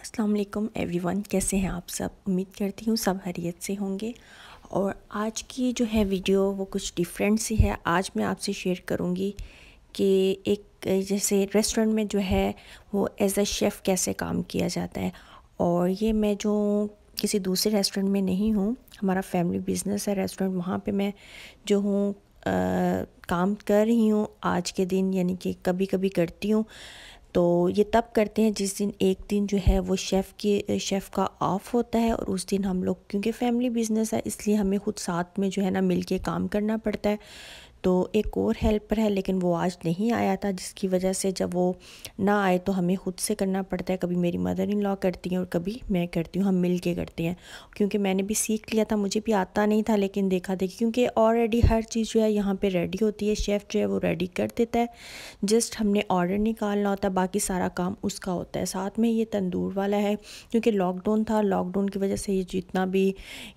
असलकम every one कैसे हैं आप सब उम्मीद करती हूँ सब हरीत से होंगे और आज की जो है वीडियो वो कुछ डिफरेंट सी है आज मैं आपसे शेयर करूँगी कि एक जैसे रेस्टोरेंट में जो है वो एज़ अ शेफ़ कैसे काम किया जाता है और ये मैं जो किसी दूसरे रेस्टोरेंट में नहीं हूँ हमारा फैमिली बिज़नेस है रेस्टोरेंट वहाँ पे मैं जो हूँ काम कर रही हूँ आज के दिन यानी कि कभी कभी करती हूँ तो ये तब करते हैं जिस दिन एक दिन जो है वो शेफ़ के शेफ़ का ऑफ़ होता है और उस दिन हम लोग क्योंकि फैमिली बिज़नेस है इसलिए हमें खुद साथ में जो है ना मिल के काम करना पड़ता है तो एक और हेल्पर है लेकिन वो आज नहीं आया था जिसकी वजह से जब वो ना आए तो हमें खुद से करना पड़ता है कभी मेरी मदर इन लॉ करती हैं और कभी मैं करती हूँ हम मिल के करते हैं क्योंकि मैंने भी सीख लिया था मुझे भी आता नहीं था लेकिन देखा देखी क्योंकि ऑलरेडी हर चीज़ जो है यहाँ पर रेडी होती है शेफ़ जो है वो रेडी कर देता है जस्ट हमने ऑर्डर निकालना होता है बाकी सारा काम उसका होता है साथ में ये तंदूर वाला है क्योंकि लॉकडाउन था लॉकडाउन की वजह से ये जितना भी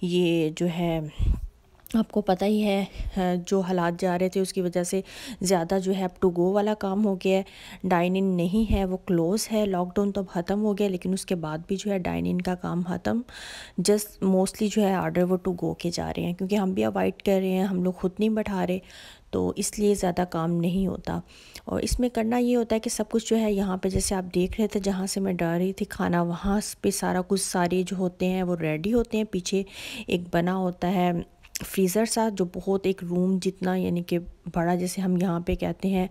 ये जो है आपको पता ही है जो हालात जा रहे थे उसकी वजह से ज़्यादा जो है अब टू गो वाला काम हो गया है डाइन इन नहीं है वो क्लोज़ है लॉकडाउन तो अब ख़त्म हो गया लेकिन उसके बाद भी जो है डाइन इन का काम ख़त्म जस्ट मोस्टली जो है आर्डर वो टू गो के जा रहे हैं क्योंकि हम भी अवॉइड कर रहे हैं हम लोग ख़ुद नहीं बैठा रहे तो इसलिए ज़्यादा काम नहीं होता और इसमें करना ये होता है कि सब कुछ जो है यहाँ पे जैसे आप देख रहे थे जहाँ से मैं डर रही थी खाना वहाँ पे सारा कुछ सारे जो होते हैं वो रेडी होते हैं पीछे एक बना होता है फ्रीज़र सा जो बहुत एक रूम जितना यानी कि बड़ा जैसे हम यहाँ पे कहते हैं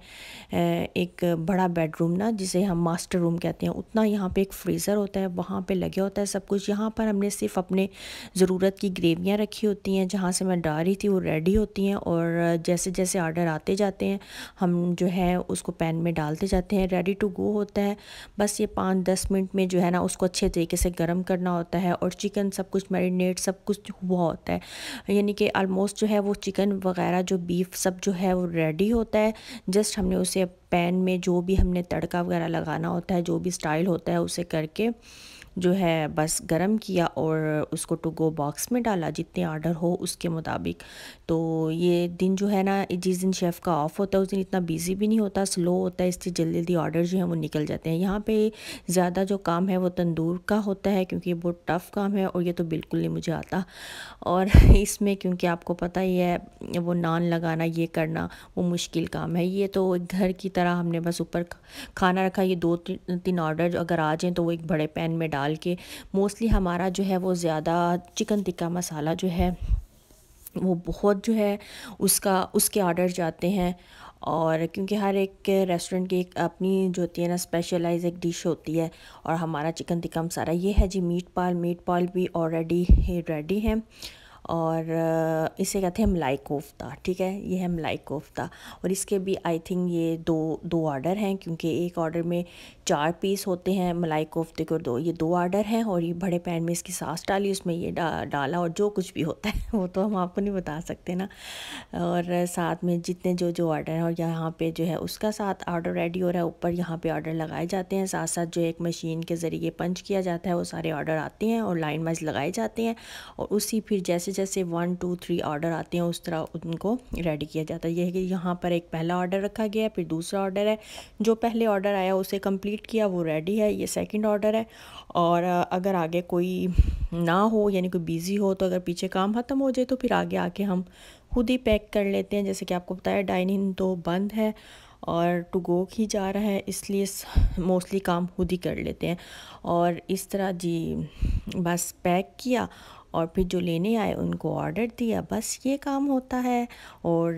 एक बड़ा बेडरूम ना जिसे हम मास्टर रूम कहते हैं उतना यहाँ पे एक फ्रीज़र होता है वहाँ पे लगे होता है सब कुछ यहाँ पर हमने सिर्फ अपने ज़रूरत की ग्रेवियाँ रखी होती हैं जहाँ से मैं डाल रही थी वो रेडी होती हैं और जैसे जैसे आर्डर आते जाते हैं हम जो है उसको पैन में डालते जाते हैं रेडी टू गो होता है बस ये पाँच दस मिनट में जो है ना उसको अच्छे तरीके से गर्म करना होता है और चिकन सब कुछ मैरिनेट सब कुछ हुआ होता है यानी कि आलमोस्ट जो है वो चिकन वगैरह जो बीफ सब जो है है वो रेडी होता है जस्ट हमने उसे पैन में जो भी हमने तड़का वगैरह लगाना होता है जो भी स्टाइल होता है उसे करके जो है बस गर्म किया और उसको टू गो बॉक्स में डाला जितने आर्डर हो उसके मुताबिक तो ये दिन जो है ना जिस दिन शेफ़ का ऑफ़ होता है उस दिन इतना बिजी भी नहीं होता स्लो होता है इसलिए जल्दी जल्दी ऑर्डर जो है वो निकल जाते हैं यहाँ पे ज़्यादा जो काम है वो तंदूर का होता है क्योंकि ये बहुत टफ़ काम है और ये तो बिल्कुल नहीं मुझे आता और इसमें क्योंकि आपको पता ही है वो नान लगाना ये करना वो मुश्किल काम है ये तो एक घर की तरह हमने बस ऊपर खाना रखा ये दो तीन ऑर्डर अगर आ जाएँ तो वो एक बड़े पैन में डाल डाल के मोस्टली हमारा जो है वो ज़्यादा चिकन टिक्का मसाला जो है वो बहुत जो है उसका उसके ऑर्डर जाते हैं और क्योंकि हर एक रेस्टोरेंट की एक अपनी जो होती है ना स्पेशलाइज एक डिश होती है और हमारा चिकन टिक्का मसाला ये है जी मीट पाल मीट पाल भी ऑलरेडी रेडी है और इसे कहते हैं मलाई कोफ्ता ठीक है ये है मलाई कोफ्ता और इसके भी आई थिंक ये दो दो ऑर्डर हैं क्योंकि एक ऑर्डर में चार पीस होते हैं मलाई कोफ्ते के दो ये दो ऑर्डर हैं और ये बड़े पैन में इसकी सास डाली उसमें ये डा, डाला और जो कुछ भी होता है वो तो हम आपको नहीं बता सकते ना और साथ में जितने जो जो ऑर्डर हैं और यहाँ पर जो है उसका साथ ऑर्डर रेडी हो रहा है ऊपर यहाँ पर ऑर्डर लगाए जाते हैं साथ साथ जो एक मशीन के ज़रिए पंच किया जाता है वो सारे ऑर्डर आते हैं और लाइन वाइज लगाए जाते हैं और उसी फिर जैसे जैसे वन टू थ्री ऑर्डर आते हैं उस तरह उनको रेडी किया जाता है यह है कि यहाँ पर एक पहला ऑर्डर रखा गया है फिर दूसरा ऑर्डर है जो पहले ऑर्डर आया उसे कंप्लीट किया वो रेडी है ये सेकंड ऑर्डर है और अगर आगे कोई ना हो यानी कोई बिज़ी हो तो अगर पीछे काम ख़त्म हो जाए तो फिर आगे आके हम खुद ही पैक कर लेते हैं जैसे कि आपको बताया डाइनिंग तो बंद है और टू गो ही जा रहा है इसलिए मोस्टली काम खुद ही कर लेते हैं और इस तरह जी बस पैक किया और फिर जो लेने आए उनको ऑर्डर दिया बस ये काम होता है और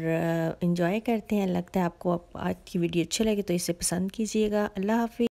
इन्जॉय uh, करते हैं लगता है आपको आज की वीडियो अच्छी लगे तो इसे पसंद कीजिएगा अल्लाह हाफि